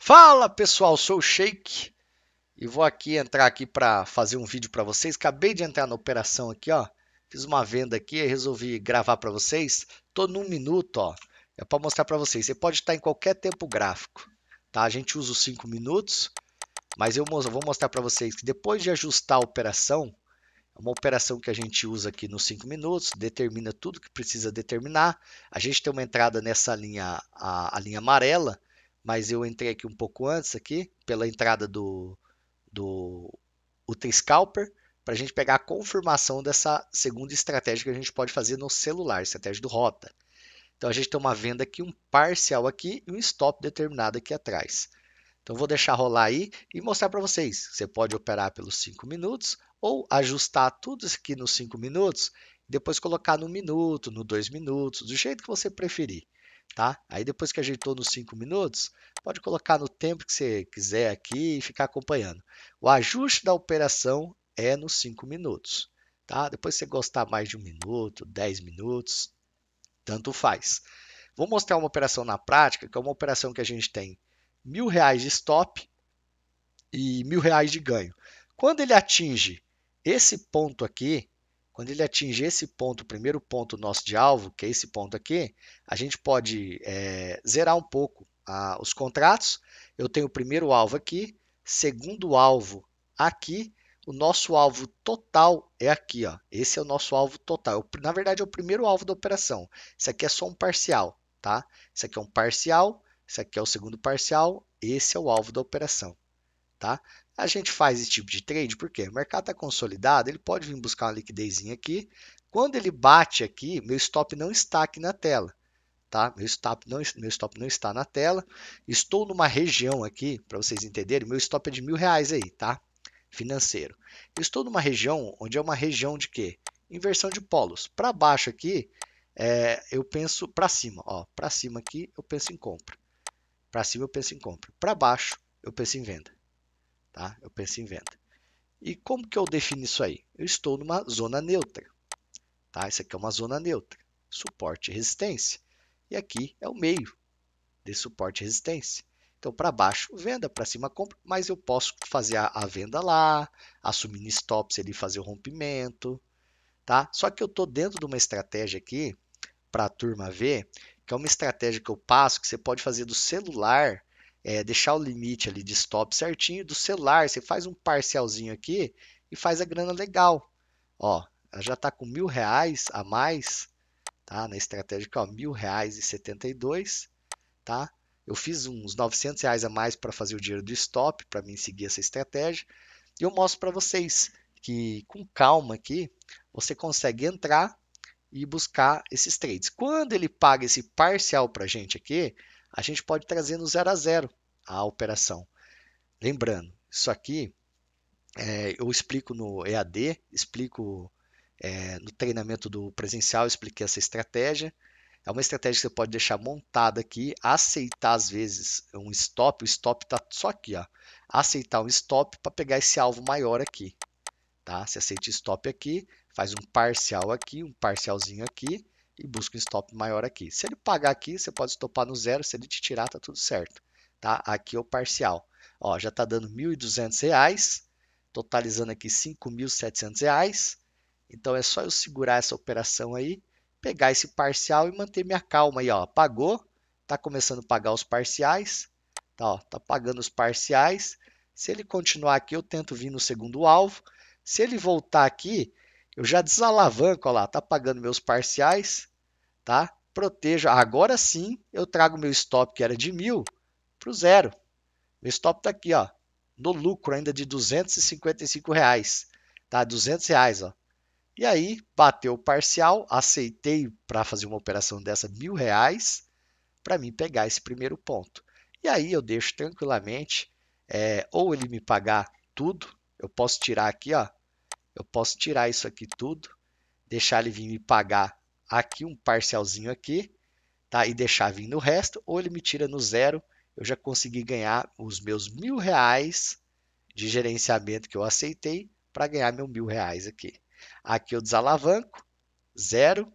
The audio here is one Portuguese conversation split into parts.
Fala pessoal, sou o Shake e vou aqui entrar aqui para fazer um vídeo para vocês. Acabei de entrar na operação aqui, ó. Fiz uma venda aqui, e resolvi gravar para vocês. Tô num minuto, ó. É para mostrar para vocês. Você pode estar em qualquer tempo gráfico, tá? A gente usa os 5 minutos, mas eu vou mostrar para vocês que depois de ajustar a operação, é uma operação que a gente usa aqui nos 5 minutos, determina tudo que precisa determinar. A gente tem uma entrada nessa linha, a, a linha amarela, mas eu entrei aqui um pouco antes aqui, pela entrada do, do Scalper para a gente pegar a confirmação dessa segunda estratégia que a gente pode fazer no celular, estratégia do rota. Então a gente tem uma venda aqui, um parcial aqui e um stop determinado aqui atrás. Então vou deixar rolar aí e mostrar para vocês. Você pode operar pelos 5 minutos ou ajustar tudo isso aqui nos 5 minutos, depois colocar no minuto, no 2 minutos, do jeito que você preferir tá? Aí depois que ajeitou nos 5 minutos, pode colocar no tempo que você quiser aqui e ficar acompanhando. O ajuste da operação é nos 5 minutos, tá? Depois você gostar mais de um minuto, 10 minutos, tanto faz. Vou mostrar uma operação na prática, que é uma operação que a gente tem mil reais de stop e mil reais de ganho. Quando ele atinge esse ponto aqui, quando ele atingir esse ponto, o primeiro ponto nosso de alvo, que é esse ponto aqui, a gente pode é, zerar um pouco a, os contratos. Eu tenho o primeiro alvo aqui, segundo alvo aqui, o nosso alvo total é aqui, ó. Esse é o nosso alvo total. É na verdade, é o primeiro alvo da operação. Isso aqui é só um parcial, tá? Isso aqui é um parcial, isso aqui é o segundo parcial, esse é o alvo da operação, tá? A gente faz esse tipo de trade porque o mercado está consolidado, ele pode vir buscar uma liquidezinha aqui. Quando ele bate aqui, meu stop não está aqui na tela. Tá? Meu, stop não, meu stop não está na tela. Estou numa região aqui, para vocês entenderem, meu stop é de mil reais aí, tá? Financeiro. Estou numa região onde é uma região de quê? Inversão de polos. Para baixo aqui, é, eu penso para cima, ó, para cima aqui eu penso em compra. Para cima eu penso em compra, para baixo eu penso em venda. Tá? Eu penso em venda. E como que eu defino isso aí? Eu estou numa zona neutra. Tá? Isso aqui é uma zona neutra. Suporte e resistência. E aqui é o meio de suporte e resistência. Então, para baixo, venda, para cima, compra, mas eu posso fazer a, a venda lá, assumir stops e fazer o rompimento, tá? Só que eu estou dentro de uma estratégia aqui, para a turma ver, que é uma estratégia que eu passo, que você pode fazer do celular é, deixar o limite ali de stop certinho do celular. Você faz um parcialzinho aqui e faz a grana legal. Ó, ela já está com mil reais a mais, tá? Na estratégia é mil reais e setenta dois tá? Eu fiz uns 900 reais a mais para fazer o dinheiro do stop, para mim seguir essa estratégia. E eu mostro para vocês que com calma aqui, você consegue entrar e buscar esses trades. Quando ele paga esse parcial para a gente aqui, a gente pode trazer no zero a zero a operação. Lembrando, isso aqui é, eu explico no EAD, explico é, no treinamento do presencial, expliquei essa estratégia. É uma estratégia que você pode deixar montada aqui, aceitar às vezes um stop, o stop está só aqui, ó. aceitar um stop para pegar esse alvo maior aqui. Tá? Você aceita stop aqui, faz um parcial aqui, um parcialzinho aqui e busca um stop maior aqui. Se ele pagar aqui, você pode stopar no zero, se ele te tirar, tá tudo certo tá? Aqui é o parcial. Ó, já está dando R$ 1.200, totalizando aqui R$ 5.700. Então é só eu segurar essa operação aí, pegar esse parcial e manter minha calma aí, ó. Pagou, tá começando a pagar os parciais, tá, ó, tá pagando os parciais. Se ele continuar aqui, eu tento vir no segundo alvo. Se ele voltar aqui, eu já desalavanco, ó lá, tá pagando meus parciais, tá? Protejo. Agora sim, eu trago meu stop que era de mil para o zero. Meu stop está aqui, ó, no lucro ainda de 255 reais, tá? 200 reais, ó. E aí bateu o parcial, aceitei para fazer uma operação dessa mil reais para mim pegar esse primeiro ponto. E aí eu deixo tranquilamente, é, ou ele me pagar tudo, eu posso tirar aqui, ó, eu posso tirar isso aqui tudo, deixar ele vir me pagar aqui um parcialzinho aqui, tá? E deixar vir no resto, ou ele me tira no zero eu já consegui ganhar os meus mil reais de gerenciamento que eu aceitei para ganhar meu mil reais aqui. Aqui eu desalavanco, zero,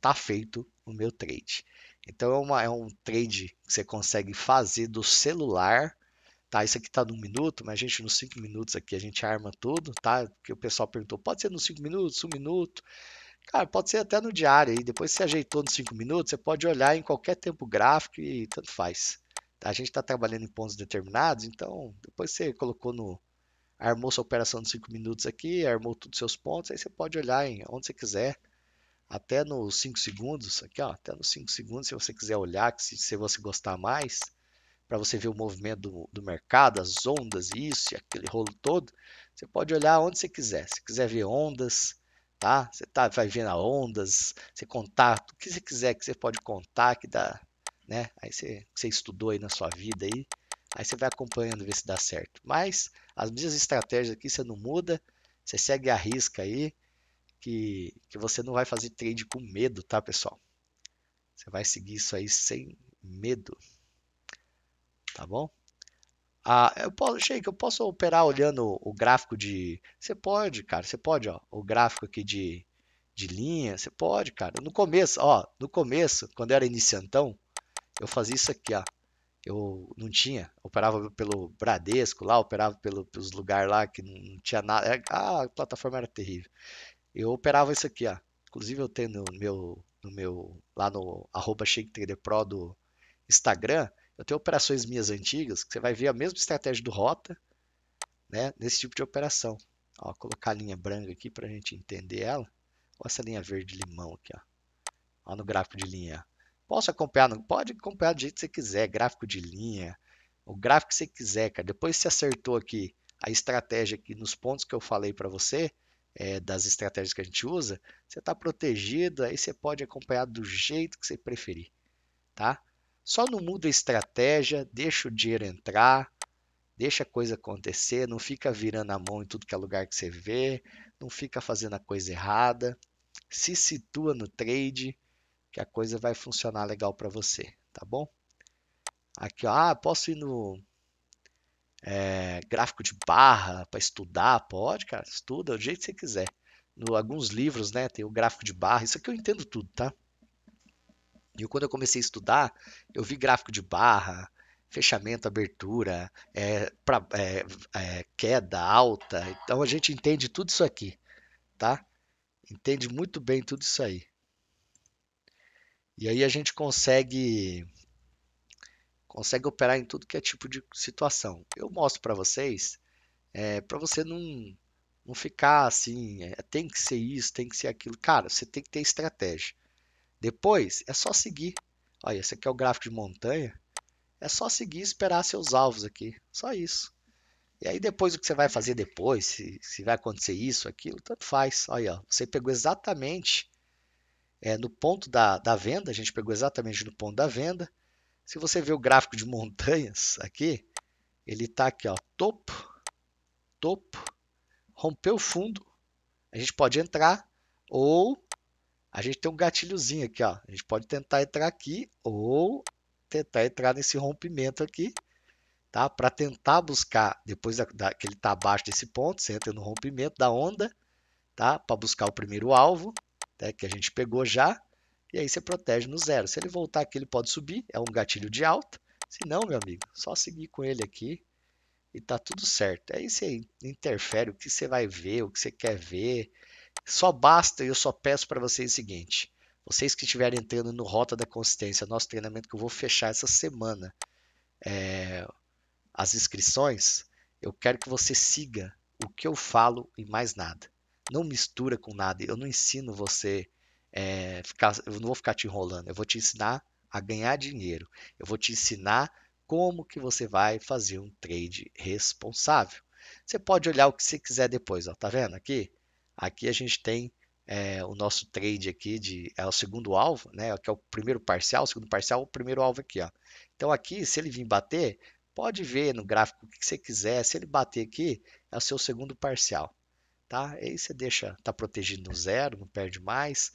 tá feito o meu trade. Então é, uma, é um trade que você consegue fazer do celular, tá? Isso aqui tá num minuto, mas a gente nos cinco minutos aqui a gente arma tudo, tá? Porque o pessoal perguntou, pode ser nos cinco minutos, um minuto? Cara, pode ser até no diário aí, depois que você ajeitou nos cinco minutos, você pode olhar em qualquer tempo gráfico e tanto faz a gente está trabalhando em pontos determinados, então depois você colocou no. armou sua operação de 5 minutos aqui, armou todos os seus pontos, aí você pode olhar em onde você quiser, até nos 5 segundos, aqui ó, até nos 5 segundos, se você quiser olhar, se, se você gostar mais, para você ver o movimento do, do, mercado, as ondas, isso e aquele rolo todo, você pode olhar onde você quiser. Se quiser ver ondas, tá? Você tá, vai vendo ondas, você contar o que você quiser que você pode contar, que dá, né? Aí você, você estudou aí na sua vida aí, aí você vai acompanhando ver se dá certo. Mas as mesmas estratégias aqui você não muda, você segue a risca aí, que, que você não vai fazer trade com medo, tá, pessoal? Você vai seguir isso aí sem medo, tá bom? Ah, eu posso, Sheik, eu posso operar olhando o gráfico de. Você pode, cara. Você pode, ó. O gráfico aqui de, de linha. Você pode, cara. No começo, ó. No começo, quando eu era iniciantão, eu fazia isso aqui, ó. Eu não tinha, operava pelo Bradesco lá, operava pelo, pelos lugares lá que não tinha nada. Ah, a plataforma era terrível. Eu operava isso aqui, ó. Inclusive eu tenho no meu, no meu lá no arroba Pro do Instagram, eu tenho operações minhas antigas, que você vai ver a mesma estratégia do Rota, né, nesse tipo de operação. Ó, colocar a linha branca aqui para a gente entender ela. Olha essa linha verde limão aqui, ó. ó no gráfico de linha. Posso acompanhar? Não? Pode acompanhar do jeito que você quiser, gráfico de linha, o gráfico que você quiser, cara. Depois você acertou aqui a estratégia aqui nos pontos que eu falei para você, é, das estratégias que a gente usa, você está protegido, aí você pode acompanhar do jeito que você preferir, tá? Só não muda a estratégia, deixa o dinheiro entrar, deixa a coisa acontecer, não fica virando a mão em tudo que é lugar que você vê, não fica fazendo a coisa errada, se situa no trade, que a coisa vai funcionar legal para você, tá bom? Aqui, ó, ah, posso ir no é, gráfico de barra para estudar? Pode, cara, estuda do jeito que você quiser. No, alguns livros, né, tem o gráfico de barra, isso aqui eu entendo tudo, tá? E quando eu comecei a estudar, eu vi gráfico de barra, fechamento, abertura, é, pra, é, é, queda, alta. Então a gente entende tudo isso aqui, tá? Entende muito bem tudo isso aí. E aí a gente consegue consegue operar em tudo que é tipo de situação. Eu mostro para vocês, é, para você não, não ficar assim, é, tem que ser isso, tem que ser aquilo. Cara, você tem que ter estratégia. Depois é só seguir. Olha, esse aqui é o gráfico de montanha. É só seguir e esperar seus alvos aqui. Só isso. E aí depois o que você vai fazer depois, se, se vai acontecer isso, aquilo, tanto faz. Olha, você pegou exatamente é, no ponto da, da venda, a gente pegou exatamente no ponto da venda. Se você ver o gráfico de montanhas aqui, ele está aqui, ó, topo, topo, rompeu o fundo, a gente pode entrar ou a gente tem um gatilhozinho aqui, ó, a gente pode tentar entrar aqui ou tentar entrar nesse rompimento aqui, tá? Para tentar buscar depois da, da, que ele está abaixo desse ponto, você entra no rompimento da onda, tá? Para buscar o primeiro alvo né, que a gente pegou já, e aí você protege no zero. Se ele voltar aqui, ele pode subir, é um gatilho de alta. Se não, meu amigo, só seguir com ele aqui e tá tudo certo. Aí você interfere o que você vai ver, o que você quer ver. Só basta, e eu só peço para vocês o seguinte, vocês que estiverem entrando no Rota da Consistência, nosso treinamento que eu vou fechar essa semana, é, as inscrições, eu quero que você siga o que eu falo e mais nada. Não mistura com nada. Eu não ensino você é, ficar, eu não vou ficar te enrolando. Eu vou te ensinar a ganhar dinheiro. Eu vou te ensinar como que você vai fazer um trade responsável. Você pode olhar o que você quiser depois, ó. Tá vendo aqui? Aqui a gente tem é, o nosso trade aqui de é o segundo alvo, né? Que é o primeiro parcial, o segundo parcial, o primeiro alvo aqui, ó. Então aqui, se ele vir bater, pode ver no gráfico o que você quiser. Se ele bater aqui, é o seu segundo parcial tá? Aí você deixa, tá protegido no zero, não perde mais.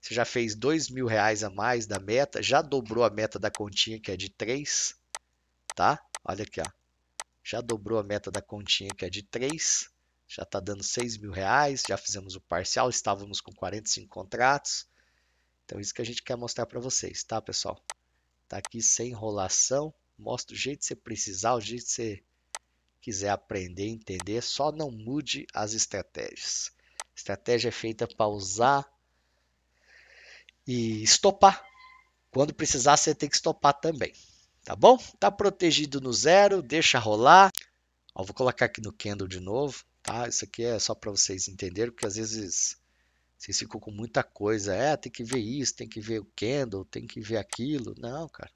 Você já fez dois mil reais a mais da meta, já dobrou a meta da continha que é de 3, tá? Olha aqui, ó. Já dobrou a meta da continha que é de 3, já está dando seis mil reais, já fizemos o parcial, estávamos com 45 contratos. Então, isso que a gente quer mostrar para vocês, tá, pessoal? Tá aqui sem enrolação, mostra o jeito que você precisar, o jeito que você quiser aprender, entender, só não mude as estratégias. Estratégia é feita para usar e estopar. Quando precisar, você tem que estopar também. Tá bom? Tá protegido no zero, deixa rolar. Ó, vou colocar aqui no candle de novo, tá? Isso aqui é só para vocês entenderem, porque às vezes vocês ficam com muita coisa. É, tem que ver isso, tem que ver o candle, tem que ver aquilo. Não, cara.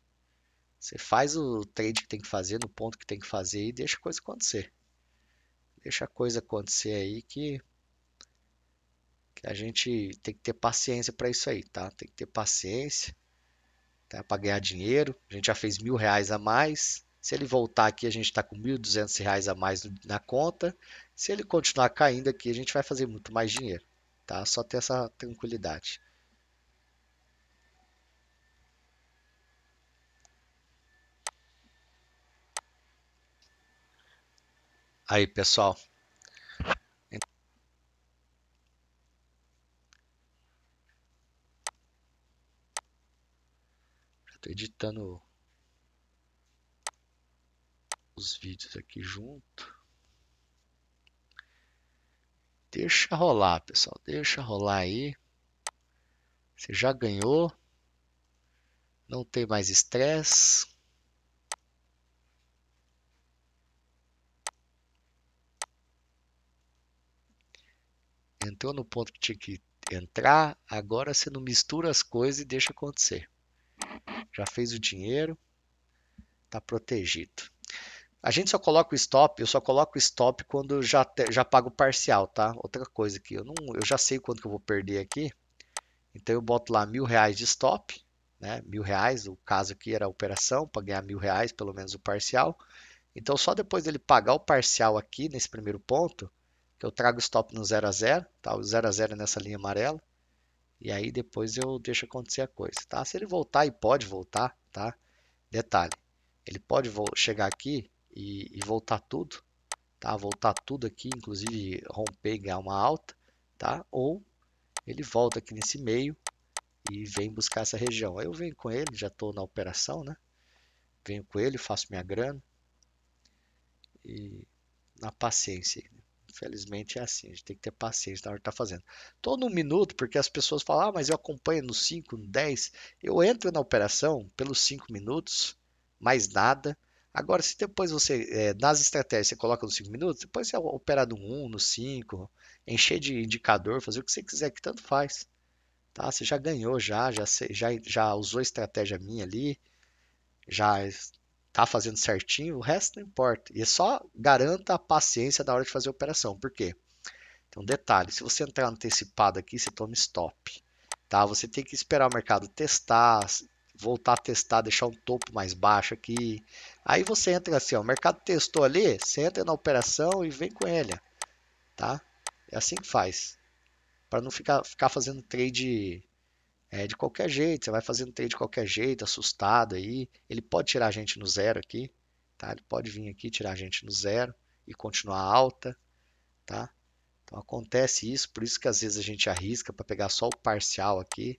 Você faz o trade que tem que fazer, no ponto que tem que fazer e deixa a coisa acontecer. Deixa a coisa acontecer aí que, que a gente tem que ter paciência para isso aí, tá? Tem que ter paciência tá? para ganhar dinheiro. A gente já fez mil reais a mais. Se ele voltar aqui, a gente está com mil duzentos reais a mais na conta. Se ele continuar caindo aqui, a gente vai fazer muito mais dinheiro, tá? Só ter essa tranquilidade. Aí, pessoal. Estou editando os vídeos aqui junto. Deixa rolar, pessoal. Deixa rolar aí. Você já ganhou. Não tem mais estresse. entrou no ponto que tinha que entrar, agora você não mistura as coisas e deixa acontecer. Já fez o dinheiro, está protegido. A gente só coloca o stop, eu só coloco o stop quando já, te, já pago parcial, tá? Outra coisa aqui, eu, não, eu já sei quanto que eu vou perder aqui, então eu boto lá mil reais de stop, né? Mil reais, o caso aqui era a operação, para ganhar mil reais, pelo menos o parcial. Então só depois dele pagar o parcial aqui, nesse primeiro ponto, que eu trago stop no 0 a 0, tá? O 0 a 0 é nessa linha amarela. E aí depois eu deixo acontecer a coisa, tá? Se ele voltar e pode voltar, tá? Detalhe, ele pode chegar aqui e, e, voltar tudo, tá? Voltar tudo aqui, inclusive romper e ganhar uma alta, tá? Ou ele volta aqui nesse meio e vem buscar essa região. Aí eu venho com ele, já estou na operação, né? Venho com ele, faço minha grana e na paciência, né? infelizmente é assim, a gente tem que ter paciência na hora que está fazendo. Estou num minuto, porque as pessoas falam, ah, mas eu acompanho no 5, no 10. Eu entro na operação pelos 5 minutos, mais nada. Agora, se depois você, é, nas estratégias, você coloca nos 5 minutos, depois você opera no 1, um, no 5, encher de indicador, fazer o que você quiser, que tanto faz. Tá? Você já ganhou, já, já, já, já usou a estratégia minha ali, já tá fazendo certinho, o resto não importa. E só garanta a paciência na hora de fazer a operação. Por quê? Então, detalhe, se você entrar antecipado aqui, você toma stop. Tá? Você tem que esperar o mercado testar, voltar a testar, deixar um topo mais baixo aqui. Aí você entra assim, ó, o mercado testou ali, você entra na operação e vem com ele. Tá? É assim que faz. Para não ficar, ficar fazendo trade é, de qualquer jeito, você vai fazendo trade de qualquer jeito, assustado aí. Ele pode tirar a gente no zero aqui, tá? Ele pode vir aqui tirar a gente no zero e continuar alta, tá? Então acontece isso, por isso que às vezes a gente arrisca para pegar só o parcial aqui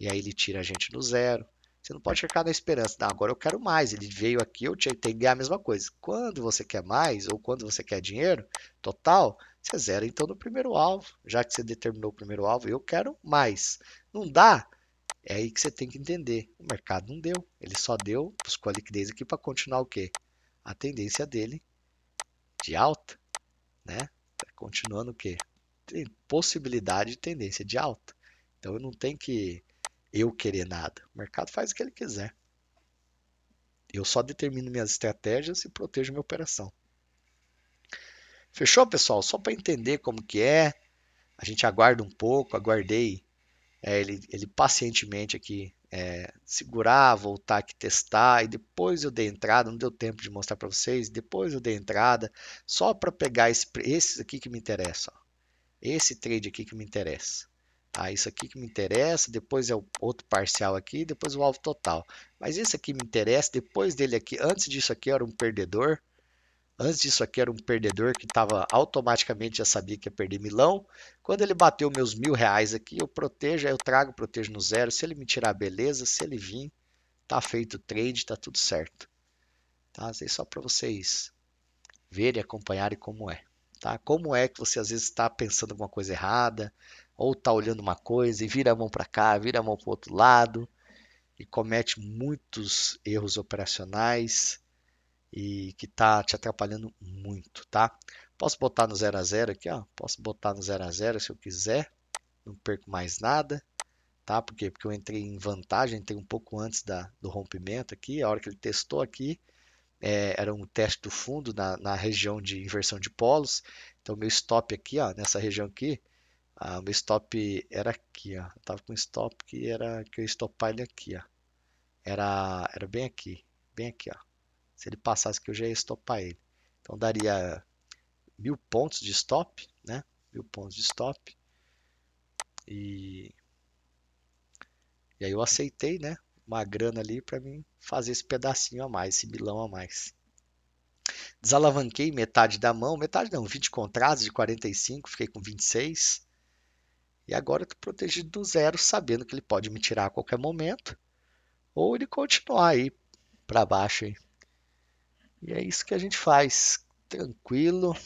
e aí ele tira a gente no zero. Você não pode ficar na esperança, não, agora eu quero mais. Ele veio aqui, eu tinha que ganhar a mesma coisa. Quando você quer mais ou quando você quer dinheiro total, você é zera então no primeiro alvo, já que você determinou o primeiro alvo, eu quero mais. Não dá? É aí que você tem que entender. O mercado não deu, ele só deu, buscou a liquidez aqui para continuar o quê? A tendência dele de alta, né? Tá continuando o quê? Tem possibilidade de tendência de alta. Então eu não tenho que eu querer nada. O mercado faz o que ele quiser. Eu só determino minhas estratégias e protejo minha operação. Fechou, pessoal? Só para entender como que é, a gente aguarda um pouco, aguardei é, ele, ele pacientemente aqui é, segurar, voltar aqui, testar, e depois eu dei entrada, não deu tempo de mostrar para vocês, depois eu dei entrada, só para pegar esse, esses aqui que me interessam, ó. esse trade aqui que me interessa. Tá, isso aqui que me interessa, depois é o outro parcial aqui, depois o alvo total. Mas esse aqui me interessa, depois dele aqui, antes disso aqui eu era um perdedor, Antes disso aqui era um perdedor que estava automaticamente já sabia que ia perder milão. Quando ele bateu meus mil reais aqui, eu protejo, aí eu trago, protejo no zero. Se ele me tirar, beleza. Se ele vir, tá feito o trade, tá tudo certo. Tá? Isso é só para vocês verem, acompanharem como é. Tá? Como é que você às vezes está pensando alguma coisa errada, ou está olhando uma coisa e vira a mão para cá, vira a mão para o outro lado, e comete muitos erros operacionais e que está te atrapalhando muito, tá? Posso botar no 0 a 0 aqui, ó. Posso botar no 0 a 0 se eu quiser. Não perco mais nada, tá? Por quê? Porque eu entrei em vantagem, entrei um pouco antes da, do rompimento aqui. A hora que ele testou aqui, é, era um teste do fundo na, na região de inversão de polos. Então, meu stop aqui, ó, nessa região aqui, ah, meu stop era aqui, ó. Eu tava com stop que era que eu ia estopar ele aqui, ó. Era, era bem aqui, bem aqui, ó. Se ele passasse que eu já ia estopar ele. Então daria mil pontos de stop, né? Mil pontos de stop. E, e aí eu aceitei, né? Uma grana ali para mim fazer esse pedacinho a mais, esse milão a mais. Desalavanquei metade da mão, metade não, 20 contratos de 45, fiquei com 26. E agora eu tô protegido do zero, sabendo que ele pode me tirar a qualquer momento, ou ele continuar aí para baixo, hein? E é isso que a gente faz, tranquilo,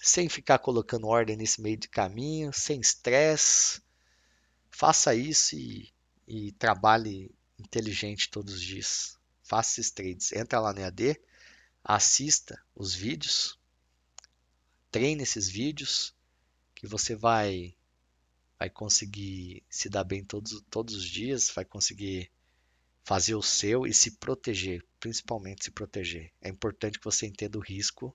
sem ficar colocando ordem nesse meio de caminho, sem estresse. Faça isso e, e trabalhe inteligente todos os dias. Faça esses trades. Entra lá no EAD, assista os vídeos, treine esses vídeos, que você vai vai conseguir se dar bem todos, todos os dias, vai conseguir fazer o seu e se proteger, principalmente se proteger. É importante que você entenda o risco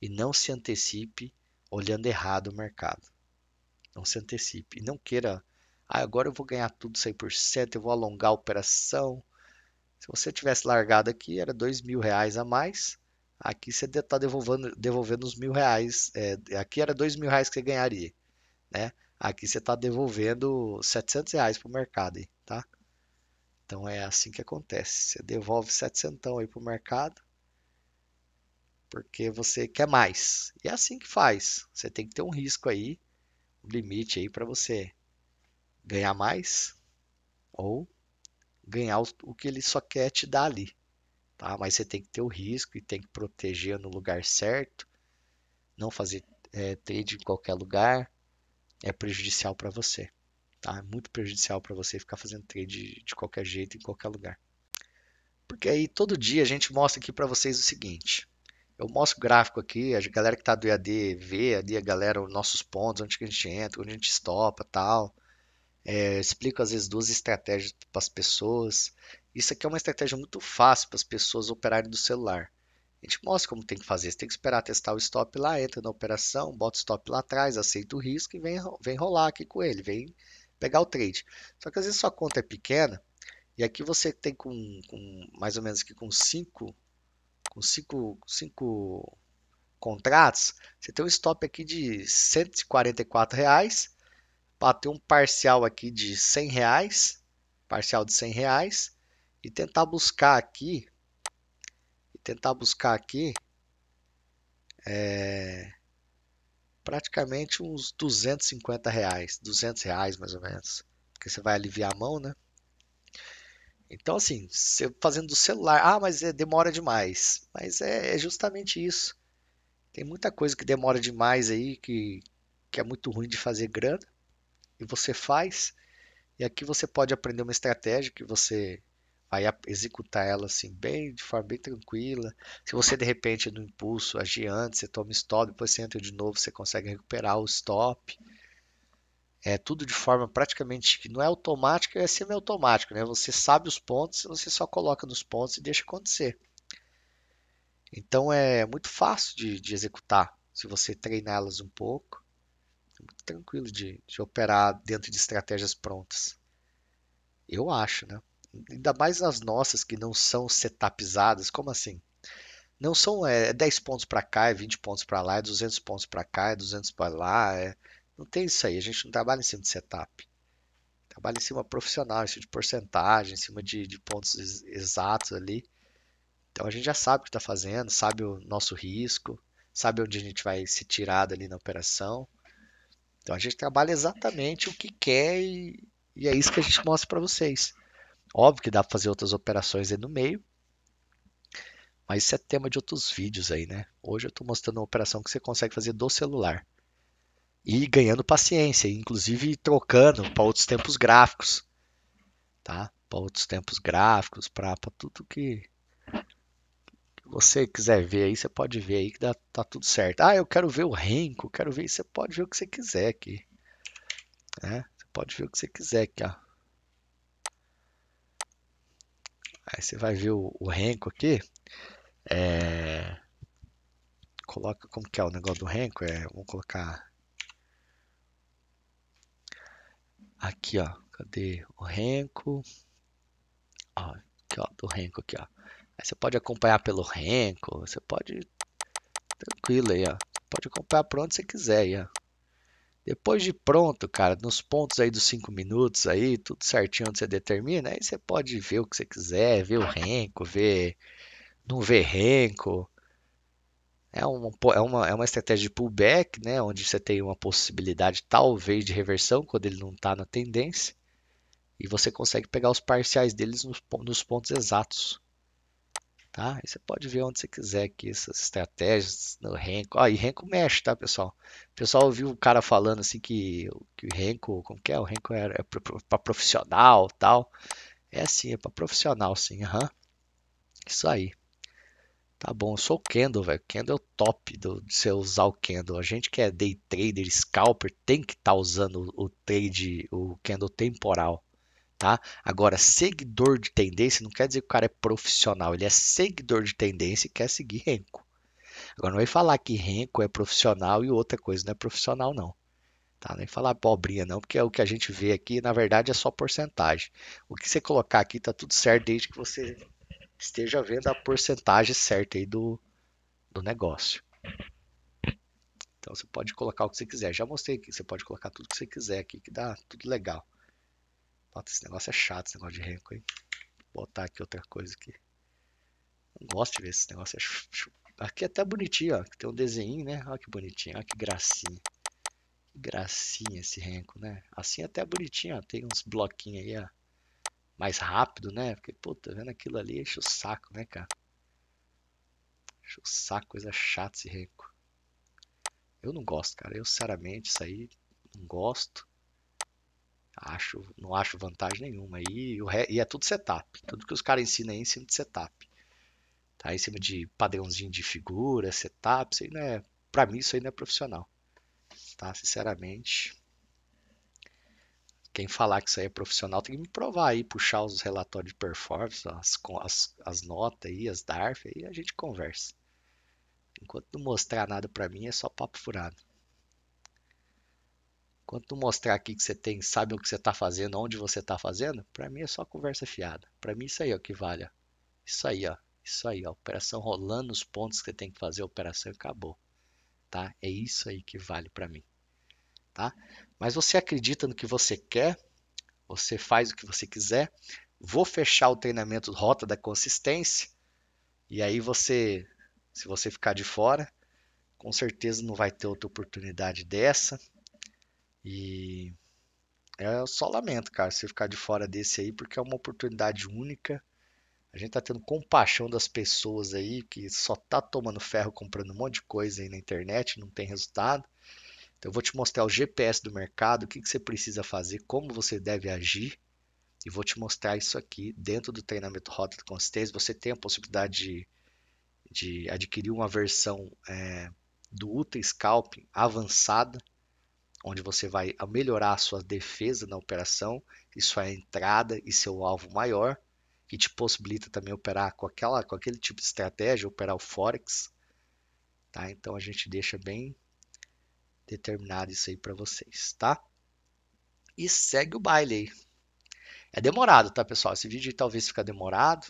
e não se antecipe olhando errado o mercado. Não se antecipe. E não queira, ah, agora eu vou ganhar tudo 100%, eu vou alongar a operação. Se você tivesse largado aqui, era dois mil reais a mais. Aqui você está devolvendo, devolvendo os mil reais. É, aqui era dois mil reais que você ganharia, né? Aqui você está devolvendo 700 reais para o mercado, tá? Então é assim que acontece. Você devolve centão aí para o mercado porque você quer mais. E é assim que faz. Você tem que ter um risco aí, um limite aí para você ganhar mais ou ganhar o que ele só quer te dar ali. Tá? Mas você tem que ter o risco e tem que proteger no lugar certo, não fazer é, trade em qualquer lugar é prejudicial para você. Tá? É muito prejudicial para você ficar fazendo trade de qualquer jeito, em qualquer lugar. Porque aí todo dia a gente mostra aqui para vocês o seguinte. Eu mostro o gráfico aqui, a galera que está do EAD vê ali a galera, os nossos pontos, onde que a gente entra, onde a gente estopa tal. É, explico às vezes duas estratégias para as pessoas. Isso aqui é uma estratégia muito fácil para as pessoas operarem do celular. A gente mostra como tem que fazer. Você tem que esperar testar o stop lá, entra na operação, bota o stop lá atrás, aceita o risco e vem, vem rolar aqui com ele. Vem pegar o trade. Só que às vezes sua conta é pequena, e aqui você tem com, com mais ou menos aqui com 5 com cinco, cinco contratos, você tem um stop aqui de 144, reais, bater um parcial aqui de 100 reais, parcial de 100 reais, e tentar buscar aqui, e tentar buscar aqui, é, praticamente uns 250 reais, 200 reais mais ou menos, porque você vai aliviar a mão, né? Então, assim, você fazendo do celular, ah, mas é, demora demais. Mas é, é, justamente isso. Tem muita coisa que demora demais aí, que, que é muito ruim de fazer grana, e você faz. E aqui você pode aprender uma estratégia que você Aí executar ela assim, bem, de forma bem tranquila. Se você de repente no impulso agir antes, você toma stop, depois você entra de novo, você consegue recuperar o stop. É tudo de forma praticamente que não é automática, é semi-automático, né? Você sabe os pontos, você só coloca nos pontos e deixa acontecer. Então é muito fácil de, de executar se você treinar elas um pouco. É muito tranquilo de, de operar dentro de estratégias prontas. Eu acho, né? ainda mais as nossas que não são setupizadas, como assim? Não são é, 10 é pontos para cá, é 20 pontos para lá, é 200 pontos para cá, é 200 para lá. É... Não tem isso aí, a gente não trabalha em cima de setup. Trabalha em cima profissional, em cima de porcentagem, em cima de, de pontos exatos ali. Então a gente já sabe o que está fazendo, sabe o nosso risco, sabe onde a gente vai se tirar ali na operação. Então a gente trabalha exatamente o que quer e, e é isso que a gente mostra para vocês. Óbvio que dá para fazer outras operações aí no meio, mas isso é tema de outros vídeos aí, né? Hoje eu estou mostrando uma operação que você consegue fazer do celular. E ganhando paciência, inclusive trocando para outros tempos gráficos, tá? Para outros tempos gráficos, para tudo que, você quiser ver aí, você pode ver aí que dá, tá tudo certo. Ah, eu quero ver o renco, quero ver, você pode ver o que você quiser aqui, né? Você pode ver o que você quiser aqui, ó. Aí você vai ver o, o aqui. É... Coloca como que é o negócio do renco É, vamos colocar aqui, ó. Cadê o renco Ó, aqui, ó, do renco aqui, ó. Aí você pode acompanhar pelo renco você pode tranquilo aí, ó. Pode acompanhar por onde você quiser aí, ó. Depois de pronto, cara, nos pontos aí dos 5 minutos aí, tudo certinho onde você determina, aí você pode ver o que você quiser, ver o renco, ver não ver renco. É, uma é, uma, é uma estratégia de pullback, né, onde você tem uma possibilidade talvez de reversão quando ele não está na tendência. E você consegue pegar os parciais deles nos, nos pontos exatos. Tá? E você pode ver onde você quiser que essas estratégias no Renko. Ah, e Renko mexe, tá, pessoal? O pessoal ouviu o cara falando assim que, que o Renko, como que é? O Renko é, é para profissional tal. É assim é para profissional, sim. Uhum. Isso aí. Tá bom, eu sou o Kendall, velho. Kendall é o top do, de você usar o Kendall. A gente que é day trader, scalper, tem que estar tá usando o, o trade, o Kendall temporal tá? Agora, seguidor de tendência não quer dizer que o cara é profissional, ele é seguidor de tendência e quer seguir renco. Agora, não vai falar que renco é profissional e outra coisa não é profissional, não. Tá? Nem falar pobrinha, não, porque é o que a gente vê aqui, na verdade, é só porcentagem. O que você colocar aqui tá tudo certo, desde que você esteja vendo a porcentagem certa aí do, do negócio. Então você pode colocar o que você quiser. Já mostrei aqui, você pode colocar tudo que você quiser aqui, que dá tudo legal. Nossa, esse negócio é chato, esse negócio de renko, hein? Vou botar aqui outra coisa aqui. Não gosto de ver esse negócio. É aqui é até bonitinho, ó. Tem um desenho, né? Olha que bonitinho, olha que gracinha. Que gracinha esse renko, né? Assim é até bonitinho, ó. Tem uns bloquinhos aí, ó. Mais rápido, né? Porque, pô, tá vendo aquilo ali? Enche o saco, né, cara? Enche o saco, coisa chata esse renko. Eu não gosto, cara. Eu, sinceramente, isso aí não gosto. Acho, não acho vantagem nenhuma. E, e é tudo setup. Tudo que os caras ensinam aí em cima de setup. Tá? Em cima de padrãozinho de figura, setup. Isso aí não é, pra mim, isso aí não é profissional. Tá? Sinceramente. Quem falar que isso aí é profissional tem que me provar aí, puxar os relatórios de performance, as, as, as notas aí, as DARF, aí a gente conversa. Enquanto não mostrar nada para mim, é só papo furado. Quando tu mostrar aqui que você tem, sabe o que você está fazendo, onde você está fazendo, para mim é só conversa fiada. Para mim isso aí é o que vale. Ó. Isso aí, ó. Isso aí, ó. Operação rolando os pontos que você tem que fazer, a operação acabou. Tá? É isso aí que vale para mim. Tá? Mas você acredita no que você quer, você faz o que você quiser. Vou fechar o treinamento Rota da Consistência. E aí você, se você ficar de fora, com certeza não vai ter outra oportunidade dessa. E é, eu só lamento, cara, você ficar de fora desse aí, porque é uma oportunidade única. A gente tá tendo compaixão das pessoas aí que só tá tomando ferro comprando um monte de coisa aí na internet, não tem resultado. Então eu vou te mostrar o GPS do mercado, o que, que você precisa fazer, como você deve agir. E vou te mostrar isso aqui dentro do treinamento Rota de Consistência. Você tem a possibilidade de, de adquirir uma versão é, do Ultra Scalping avançada onde você vai melhorar a sua defesa na operação é a entrada e seu alvo maior, que te possibilita também operar com, aquela, com aquele tipo de estratégia, operar o Forex. Tá? Então a gente deixa bem determinado isso aí para vocês, tá? E segue o baile aí. É demorado, tá, pessoal? Esse vídeo talvez fica demorado,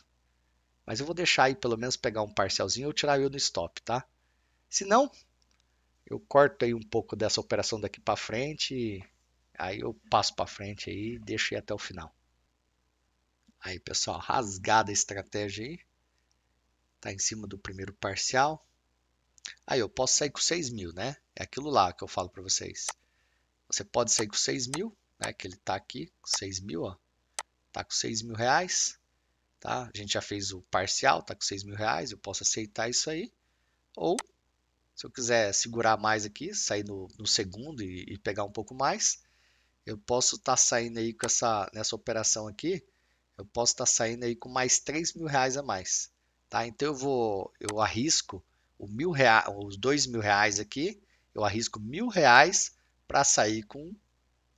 mas eu vou deixar aí pelo menos pegar um parcelzinho ou tirar eu no stop, tá? Se não, eu corto aí um pouco dessa operação daqui para frente, aí eu passo para frente aí e deixo aí até o final. Aí, pessoal, rasgada a estratégia aí. Tá em cima do primeiro parcial. Aí eu posso sair com 6 mil, né? É aquilo lá que eu falo para vocês. Você pode sair com 6 mil, né? Que ele tá aqui, 6 mil, ó. Tá com 6 mil reais, tá? A gente já fez o parcial, tá com 6 mil reais. Eu posso aceitar isso aí. Ou se eu quiser segurar mais aqui, sair no, no segundo e, e, pegar um pouco mais, eu posso estar tá saindo aí com essa nessa operação aqui, eu posso estar tá saindo aí com mais 3 mil reais a mais. Tá? Então eu vou, eu arrisco o mil reais, os dois mil reais aqui, eu arrisco mil reais para sair com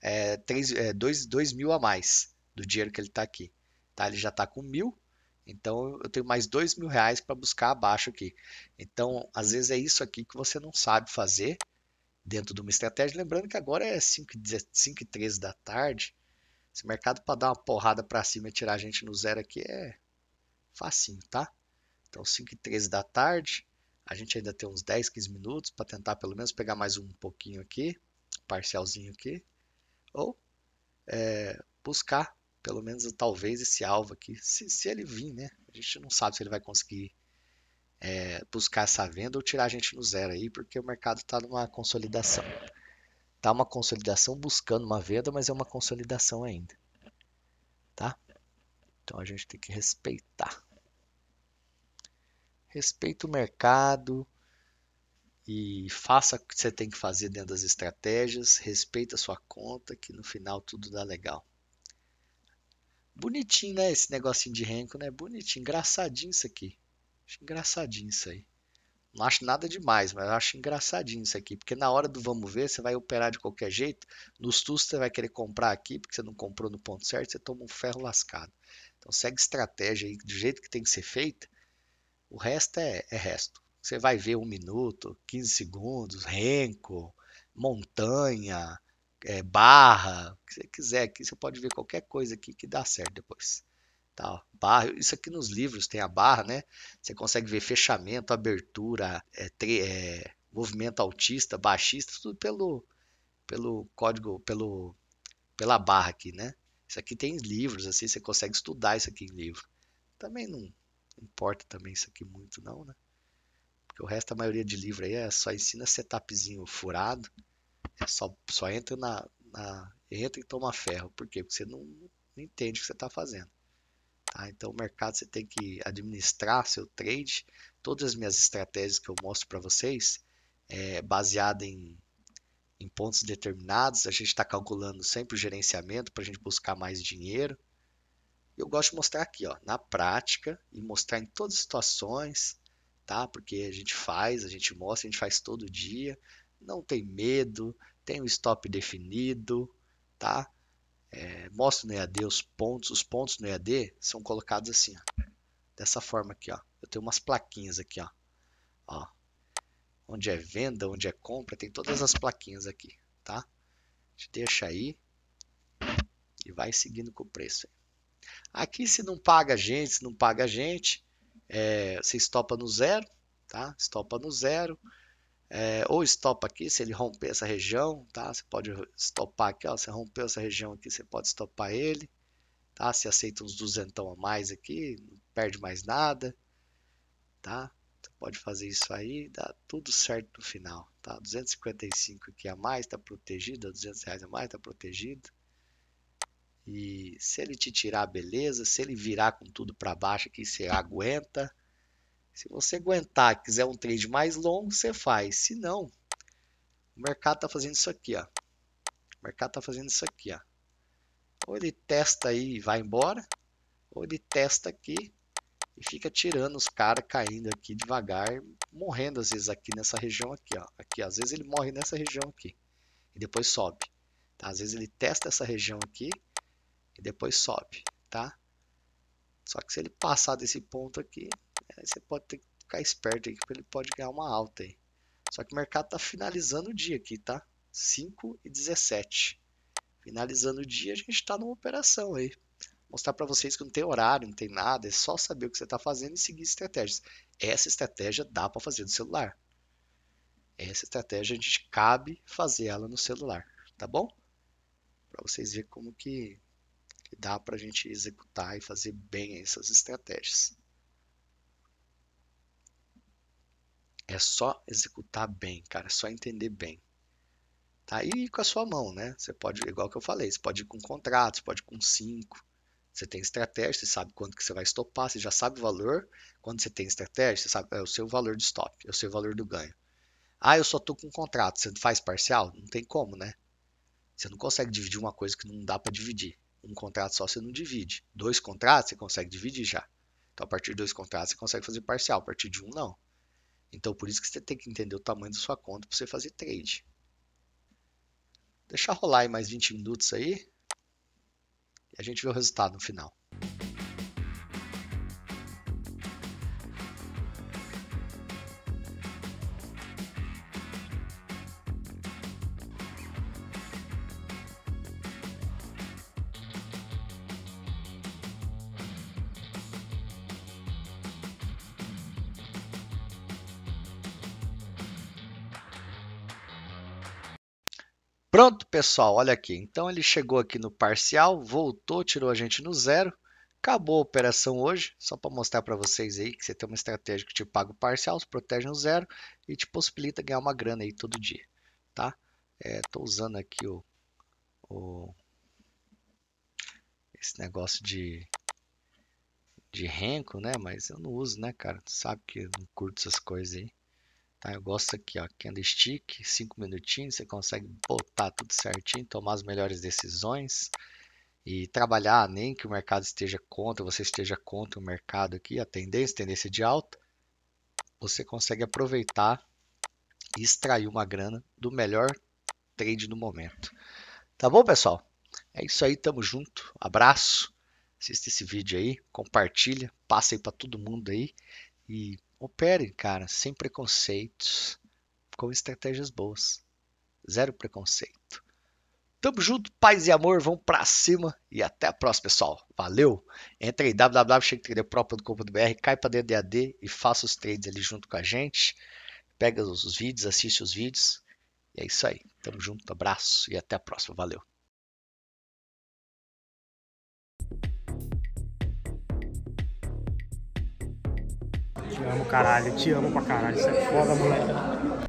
é, três, é, dois, dois mil a mais do dinheiro que ele está aqui. Tá? Ele já está com mil, então eu tenho mais dois mil reais para buscar abaixo aqui. Então, às vezes é isso aqui que você não sabe fazer dentro de uma estratégia. Lembrando que agora é 5 e 13 da tarde. Esse mercado para dar uma porrada para cima e tirar a gente no zero aqui é facinho, tá? Então 5 e 13 da tarde. A gente ainda tem uns 10, 15 minutos para tentar pelo menos pegar mais um pouquinho aqui, parcialzinho aqui, ou é, buscar pelo menos talvez esse alvo aqui, se, se ele vir, né? A gente não sabe se ele vai conseguir é, buscar essa venda ou tirar a gente no zero aí, porque o mercado está numa consolidação. está uma consolidação buscando uma venda, mas é uma consolidação ainda, tá? Então a gente tem que respeitar. Respeita o mercado e faça o que você tem que fazer dentro das estratégias, respeita a sua conta, que no final tudo dá legal. Bonitinho, né? Esse negocinho de renco né? Bonitinho, engraçadinho isso aqui. Acho engraçadinho isso aí. Não acho nada demais, mas acho engraçadinho isso aqui. Porque na hora do vamos ver, você vai operar de qualquer jeito. No susto, você vai querer comprar aqui, porque você não comprou no ponto certo, você toma um ferro lascado. Então segue estratégia aí, do jeito que tem que ser feita. O resto é, é resto. Você vai ver um minuto, 15 segundos, renco, montanha, é, barra, o que você quiser aqui, você pode ver qualquer coisa aqui que dá certo depois. Tá, barra, isso aqui nos livros tem a barra, né? Você consegue ver fechamento, abertura, é, tre, é, movimento altista, baixista, tudo pelo, pelo código, pelo, pela barra aqui, né? Isso aqui tem livros, assim, você consegue estudar isso aqui em livro. Também não importa também isso aqui muito não, né? Porque o resto, a maioria de livro aí é só ensina setupzinho furado. Só, só entra na, na entra e toma ferro. Por quê? Porque você não, não entende o que você está fazendo. Tá? Então, o mercado você tem que administrar seu trade. Todas as minhas estratégias que eu mostro para vocês é baseada em, em pontos determinados. A gente está calculando sempre o gerenciamento para a gente buscar mais dinheiro. Eu gosto de mostrar aqui, ó, na prática e mostrar em todas as situações, tá? Porque a gente faz, a gente mostra, a gente faz todo dia não tem medo, tem um stop definido, tá? É, mostra no EAD os pontos, os pontos no EAD são colocados assim, ó, dessa forma aqui, ó. Eu tenho umas plaquinhas aqui, ó. ó. Onde é venda, onde é compra, tem todas as plaquinhas aqui, tá? A gente deixa aí e vai seguindo com o preço. Aqui se não paga a gente, se não paga a gente, é, você estopa no zero, tá? Estopa no zero. É, ou estopa aqui, se ele romper essa região, tá? Você pode estopar aqui, ó. Se rompeu essa região aqui, você pode estopar ele, tá? Se aceita uns duzentão a mais aqui, não perde mais nada, tá? Você pode fazer isso aí, dá tudo certo no final, tá? 255 aqui a mais, tá protegido, 200 reais a mais, tá protegido. E se ele te tirar, beleza. Se ele virar com tudo para baixo aqui, você aguenta se você aguentar, quiser um trade mais longo, você faz. Se não, o mercado está fazendo isso aqui, ó. O mercado está fazendo isso aqui, ó. Ou ele testa aí e vai embora, ou ele testa aqui e fica tirando os caras caindo aqui devagar, morrendo às vezes aqui nessa região aqui, ó. Aqui, às vezes ele morre nessa região aqui e depois sobe. Tá? Às vezes ele testa essa região aqui e depois sobe, tá? Só que se ele passar desse ponto aqui, você pode ter que ficar esperto aí, que ele pode ganhar uma alta aí. Só que o mercado está finalizando o dia aqui, tá? 5 e 17. Finalizando o dia, a gente está numa operação aí. Mostrar para vocês que não tem horário, não tem nada, é só saber o que você está fazendo e seguir estratégias. Essa estratégia dá para fazer no celular. Essa estratégia a gente cabe fazer ela no celular, tá bom? Para vocês verem como que, que dá para a gente executar e fazer bem essas estratégias. É só executar bem, cara, é só entender bem. Tá? E com a sua mão, né? Você pode, igual que eu falei, você pode ir com contratos, pode ir com cinco. Você tem estratégia, você sabe quanto que você vai estopar, você já sabe o valor. Quando você tem estratégia, você sabe é o seu valor de stop, é o seu valor do ganho. Ah, eu só tô com contrato, você faz parcial? Não tem como, né? Você não consegue dividir uma coisa que não dá para dividir. Um contrato só você não divide. Dois contratos você consegue dividir já. Então, a partir de dois contratos você consegue fazer parcial, a partir de um não. Então, por isso que você tem que entender o tamanho da sua conta para você fazer trade. Deixa rolar aí mais 20 minutos aí e a gente vê o resultado no final. pessoal, olha aqui. Então ele chegou aqui no parcial, voltou, tirou a gente no zero. Acabou a operação hoje, só para mostrar para vocês aí que você tem uma estratégia que te paga o parcial, se protege no zero e te possibilita ganhar uma grana aí todo dia, tá? Estou é, usando aqui o, o, esse negócio de de renco, né? Mas eu não uso, né, cara? Tu sabe que eu não curto essas coisas aí. Tá, eu gosto aqui, ó, candlestick, 5 minutinhos, você consegue botar tudo certinho, tomar as melhores decisões e trabalhar, nem que o mercado esteja contra, você esteja contra o mercado aqui, a tendência, tendência de alta, você consegue aproveitar e extrair uma grana do melhor trade do momento. Tá bom, pessoal? É isso aí, tamo junto, abraço, assista esse vídeo aí, compartilha, passa aí para todo mundo aí e Operem cara, sem preconceitos, com estratégias boas. Zero preconceito. Tamo junto, paz e amor, vamos pra cima e até a próxima, pessoal. Valeu! Entra em www.checktraderpro.com.br, cai pra dentro de AD e faça os trades ali junto com a gente. Pega os vídeos, assiste os vídeos. E é isso aí. Tamo junto, abraço e até a próxima. Valeu! amo, caralho. Te amo pra caralho. Você é foda, moleque.